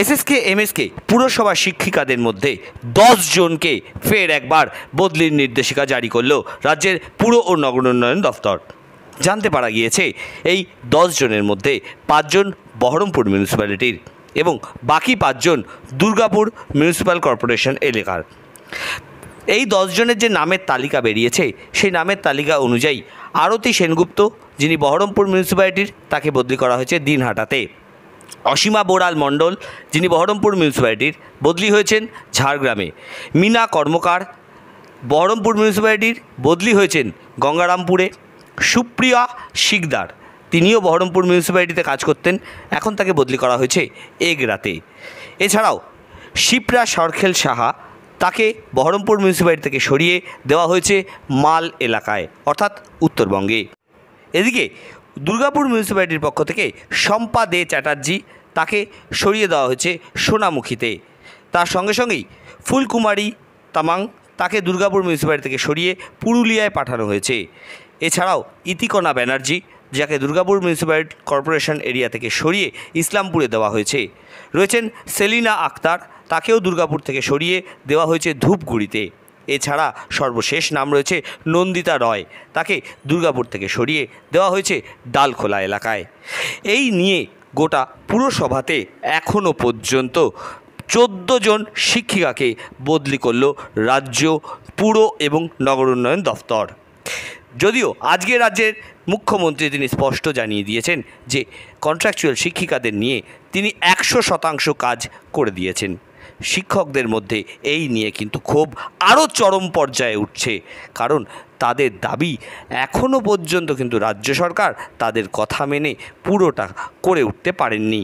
SSK MSK পুরসভা শিক্ষিকাদের মধ্যে জনকে ফের একবার বদলির নির্দেশিকা জারি করল রাজ্যের পুর ও নগর উন্নয়ন দফতর জানতে পারা গিয়েছে এই জনের মধ্যে পাঁচজন বহরমপুর মিউনিসিপ্যালিটির এবং বাকি পাঁচজন দুর্গাপুর মিউনিসিপ্যাল কর্পোরেশন এলাকার এই দশজনের যে নামের তালিকা বেরিয়েছে সেই নামের তালিকা অনুযায়ী আরতি সেনগুপ্ত যিনি বহরমপুর মিউনিসিপ্যালিটির তাকে বদলি করা হয়েছে দিনহাটাতে অসীমা বোরাল মণ্ডল যিনি বহরমপুর মিউনিসিপ্যালিটির বদলি হয়েছেন ঝাড়গ্রামে মিনা কর্মকার বহরমপুর মিউনিসিপ্যালিটির বদলি হয়েছেন গঙ্গারামপুরে সুপ্রিয়া শিকদার তিনিও বহরমপুর মিউনিসিপ্যালিটিতে কাজ করতেন এখন তাকে বদলি করা হয়েছে এগরাতে এছাড়াও শিপ্রা সরখেল সাহা তাকে বহরমপুর মিউনিসিপ্যালিটি থেকে সরিয়ে দেওয়া হয়েছে মাল এলাকায় অর্থাৎ উত্তরবঙ্গে এদিকে দুর্গাপুর মিউনিসিপ্যালিটির পক্ষ থেকে শম্পা দে চ্যাটার্জি তাকে সরিয়ে দেওয়া হয়েছে সোনামুখীতে তার সঙ্গে সঙ্গেই ফুলকুমারী তামাং তাকে দুর্গাপুর মিউনিসিপ্যালিটি থেকে সরিয়ে পুরুলিয়ায় পাঠানো হয়েছে এছাড়াও ইতিকনা ব্যানার্জি যাকে দুর্গাপুর মিউনিসিপ্যালিটি কর্পোরেশন এরিয়া থেকে সরিয়ে ইসলামপুরে দেওয়া হয়েছে রয়েছেন সেলিনা আক্তার তাকেও দুর্গাপুর থেকে সরিয়ে দেওয়া হয়েছে ধূপগুড়িতে এছাড়া সর্বশেষ নাম রয়েছে নন্দিতা রয় তাকে দুর্গাপুর থেকে সরিয়ে দেওয়া হয়েছে ডালখোলা এলাকায় এই নিয়ে গোটা পুরসভাতে এখনও পর্যন্ত চোদ্দ জন শিক্ষিকাকে বদলি করল রাজ্য পুর এবং নগর উন্নয়ন দফতর যদিও আজকে রাজ্যের মুখ্যমন্ত্রী তিনি স্পষ্ট জানিয়ে দিয়েছেন যে কন্ট্রাকচুয়াল শিক্ষিকাদের নিয়ে তিনি একশো শতাংশ কাজ করে দিয়েছেন শিক্ষকদের মধ্যে এই নিয়ে কিন্তু খুব আরও চরম পর্যায়ে উঠছে কারণ তাদের দাবি এখনও পর্যন্ত কিন্তু রাজ্য সরকার তাদের কথা মেনে পুরোটা করে উঠতে পারেননি